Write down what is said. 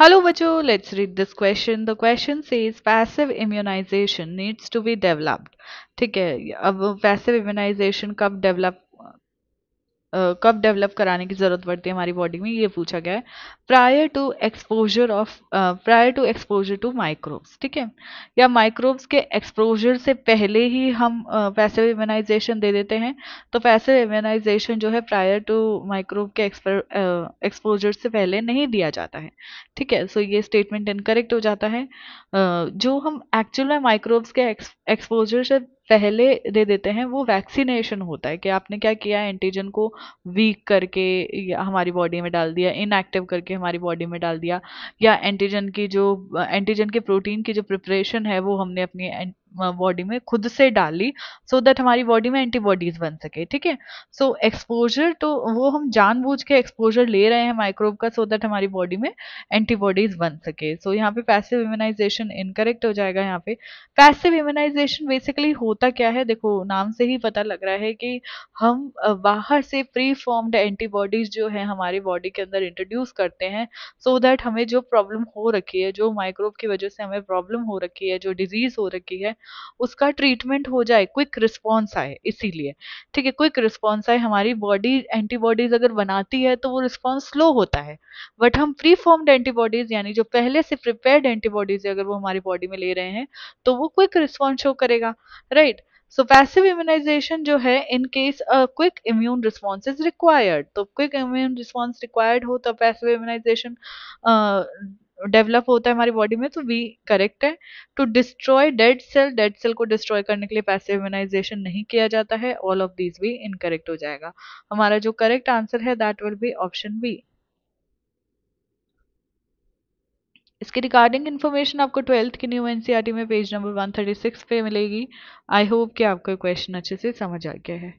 Hello Bacho, let's read this question. The question says passive immunization needs to be developed. ठीक है अब passive immunization कब develop कब develop कराने की ज़रूरत पड़ती है हमारी बॉडी में ये पूछा गया है prior to exposure of prior to exposure to microbes ठीक है या माइक्रोब्स के एक्सपोजर से पहले ही हम पैसे इम्यूनाइजेशन दे देते हैं तो पैसे इम्यूनाइजेशन जो है प्रायर टू माइक्रोब के एक्सपोजर से पहले नहीं दिया जाता है ठीक है सो ये स्टेटमेंट इनकरेक्ट हो जाता है जो हम एक्चुअल में माइक्रोब्स के एक्सपोजर से पहले दे देते हैं वो वैक्सीनेशन होता है कि आपने क्या किया एंटीजन को वीक करके हमारी बॉडी में डाल दिया इनएक्टिव करके हमारी बॉडी में डाल दिया या एंटीजन की जो एंटीजन के प्रोटीन की जो प्रिपरेशन है वो हमने अपनी बॉडी में खुद से डाली सो so दैट हमारी बॉडी में एंटीबॉडीज बन सके ठीक है सो एक्सपोजर तो वो हम जानबूझ के एक्सपोजर ले रहे हैं माइक्रोब का सो so दैट हमारी बॉडी में एंटीबॉडीज बन सके सो so, यहाँ पे पैसिव इम्यूनाइजेशन इनकरेक्ट हो जाएगा यहाँ पे पैसिव इम्यूनाइजेशन बेसिकली होता क्या है देखो नाम से ही पता लग रहा है कि हम बाहर से प्री फॉर्म्ड एंटीबॉडीज जो है हमारी बॉडी के अंदर इंट्रोड्यूस करते हैं सो so दैट हमें जो प्रॉब्लम हो रखी है जो माइक्रोब की वजह से हमें प्रॉब्लम हो रखी है जो डिजीज हो रखी है उसका ट्रीटमेंट हो जाए क्विक रिस्पॉन्स आए इसीलिए ठीक है क्विक रिस्पॉन्स आए हमारी बॉडी एंटीबॉडीज अगर बनाती है तो वो रिस्पॉन्स स्लो होता है बट हम प्री फॉर्म्ड एंटीबॉडीज यानी जो पहले से प्रिपेयर्ड एंटीबॉडीज अगर वो हमारी बॉडी में ले रहे हैं तो वो क्विक रिस्पॉन्स शो करेगा राइट सो पैसिव इम्यूनाइजेशन जो है इन केस तो a quick immune response is required तो क्विक इम्यून रिस्पॉन्स रिक्वायर्ड हो तो पैसिव इम्यूनाइजेशन डेवलप होता है हमारी बॉडी में तो वी करेक्ट है to destroy dead cell dead cell को डिस्ट्रॉय करने के लिए पैसे इम्यूनाइजेशन नहीं किया जाता है ऑल ऑफ दीज भी इनकरेक्ट हो जाएगा हमारा जो करेक्ट आंसर है that will be option B इसके रिगार्डिंग इन्फॉर्मेशन आपको ट्वेल्थ की न्यू एनसीईआरटी e में पेज नंबर 136 पे मिलेगी आई होप कि आपको क्वेश्चन अच्छे से समझ आ गया है